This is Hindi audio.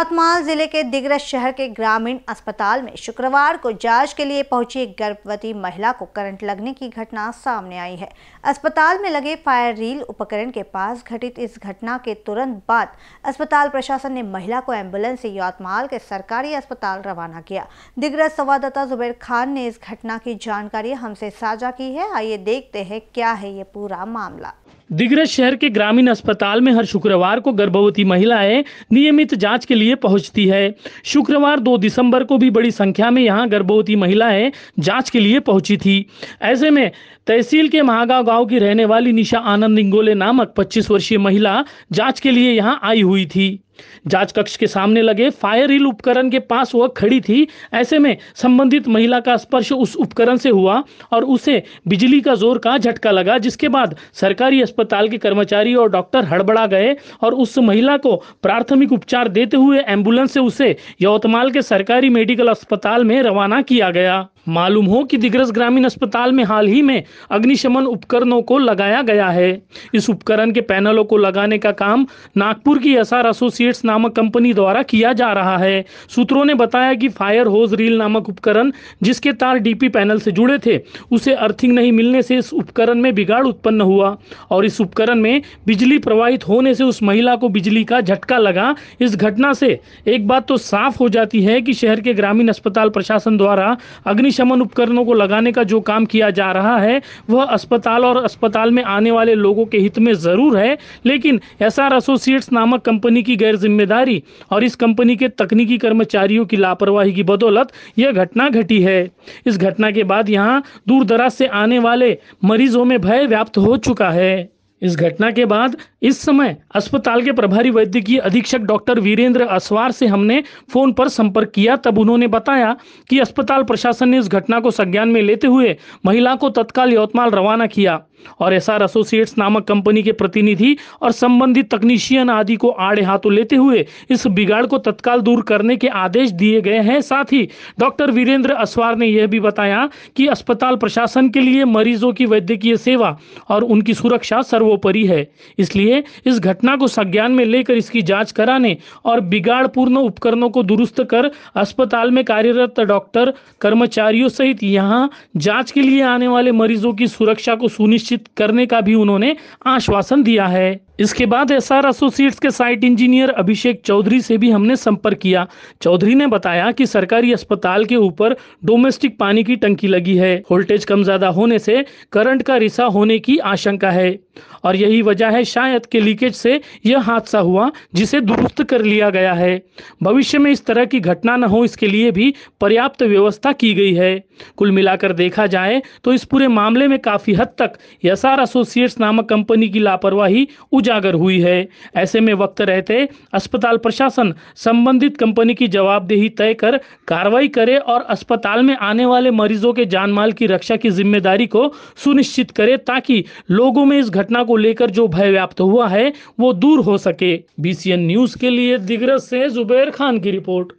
यवतमाल जिले के दिग्रस शहर के ग्रामीण अस्पताल में शुक्रवार को जांच के लिए पहुंची एक गर्भवती महिला को करंट लगने की घटना सामने आई है अस्पताल में लगे फायर रील उपकरण के पास घटित इस घटना के तुरंत बाद अस्पताल प्रशासन ने महिला को एम्बुलेंस से यौतमाल के सरकारी अस्पताल रवाना किया दिग्रस संवाददाता जुबैर खान ने इस घटना की जानकारी हमसे साझा की है आइए देखते हैं क्या है ये पूरा मामला दिग्रज शहर के ग्रामीण अस्पताल में हर शुक्रवार को गर्भवती महिलाएं नियमित जांच के लिए पहुंचती है शुक्रवार 2 दिसंबर को भी बड़ी संख्या में यहां गर्भवती महिलाएं जांच के लिए पहुंची थी ऐसे में तहसील के महागांव गांव की रहने वाली निशा आनंद इंगोले नामक 25 वर्षीय महिला जांच के लिए यहां आई हुई थी जांच कक्ष के सामने लगे फायर हिल उपकरण के पास वह खड़ी थी ऐसे में संबंधित महिला का स्पर्श उस उपकरण से हुआ और उसे बिजली का जोर का झटका लगा जिसके बाद सरकारी अस्पताल के कर्मचारी और डॉक्टर हड़बड़ा गए और उस महिला को प्राथमिक उपचार देते हुए एम्बुलेंस से उसे यवतमाल के सरकारी मेडिकल अस्पताल में रवाना किया गया मालूम हो कि दिग्रस ग्रामीण अस्पताल में हाल ही में अग्निशमन उपकरणों को लगाया गया है इस उपकरण के पैनलों को लगाने का काम नागपुर की एसआर एसोसिएट्स नामक कंपनी द्वारा किया जा रहा है सूत्रों ने बताया कि फायर होज रील नामक उपकरण जिसके तार डीपी पैनल से जुड़े थे उसे अर्थिंग नहीं मिलने से इस उपकरण में बिगाड़ उत्पन्न हुआ और इस उपकरण में बिजली प्रवाहित होने से उस महिला को बिजली का झटका लगा इस घटना से एक बात तो साफ हो जाती है कि शहर के ग्रामीण अस्पताल प्रशासन द्वारा अग्नि अग्निशमन उपकरणों को लगाने का जो काम किया जा रहा है वह अस्पताल और अस्पताल में आने वाले लोगों के हित में ज़रूर है लेकिन एस आर एसोसिएट्स नामक कंपनी की गैर जिम्मेदारी और इस कंपनी के तकनीकी कर्मचारियों की लापरवाही की बदौलत यह घटना घटी है इस घटना के बाद यहाँ दूर दराज से आने वाले मरीजों में भय व्याप्त हो चुका है इस घटना के बाद इस समय अस्पताल के प्रभारी वैद्यकीय अधीक्षक डॉक्टर वीरेंद्र असवार से हमने फोन पर संपर्क किया तब उन्होंने बताया कि अस्पताल प्रशासन ने इस घटना को संज्ञान में लेते हुए महिला को तत्काल यवतमाल रवाना किया और एस आर एसोसिएट्स नामक कंपनी के प्रतिनिधि और संबंधित तकनीशियन आदि को आड़े हाथों लेते हुए इस बिगाड़ को तत्काल दूर करने के आदेश दिए गए हैं साथ ही डॉक्टर वीरेंद्र असवार ने यह भी बताया कि अस्पताल प्रशासन के लिए मरीजों की वैद्यकीय सेवा और उनकी सुरक्षा सर्वोपरि है इसलिए लिए इस घटना को संज्ञान में लेकर इसकी जांच कराने और बिगाड़पूर्ण उपकरणों को दुरुस्त कर अस्पताल में कार्यरत डॉक्टर कर्मचारियों सहित यहाँ जांच के लिए आने वाले मरीजों की सुरक्षा को सुनिश्चित करने का भी उन्होंने आश्वासन दिया है इसके बाद एस आर एसोसिएट्स के साइट इंजीनियर अभिषेक चौधरी से भी हमने संपर्क किया चौधरी ने बताया कि सरकारी अस्पताल के ऊपर डोमेस्टिक पानी की टंकी लगी है वोल्टेज कम ज्यादा होने से करंट का रिसा होने की आशंका है और यही वजह है शायद के लीकेज से यह हादसा हुआ जिसे दुरुस्त कर लिया गया है भविष्य में इस तरह की घटना न हो इसके लिए भी पर्याप्त व्यवस्था की गई है कुल मिलाकर देखा जाए तो इस पूरे मामले में काफी हद तक यसार एसोसिएट्स नामक कंपनी की लापरवाही उजागर हुई है ऐसे में वक्त रहते अस्पताल प्रशासन संबंधित कंपनी की जवाबदेही तय कर कार्रवाई करे और अस्पताल में आने वाले मरीजों के माल की रक्षा की जिम्मेदारी को सुनिश्चित करे ताकि लोगों में इस घटना घटना को लेकर जो भय व्याप्त हुआ है वो दूर हो सके बीसीएन न्यूज के लिए दिग्रज से जुबैर खान की रिपोर्ट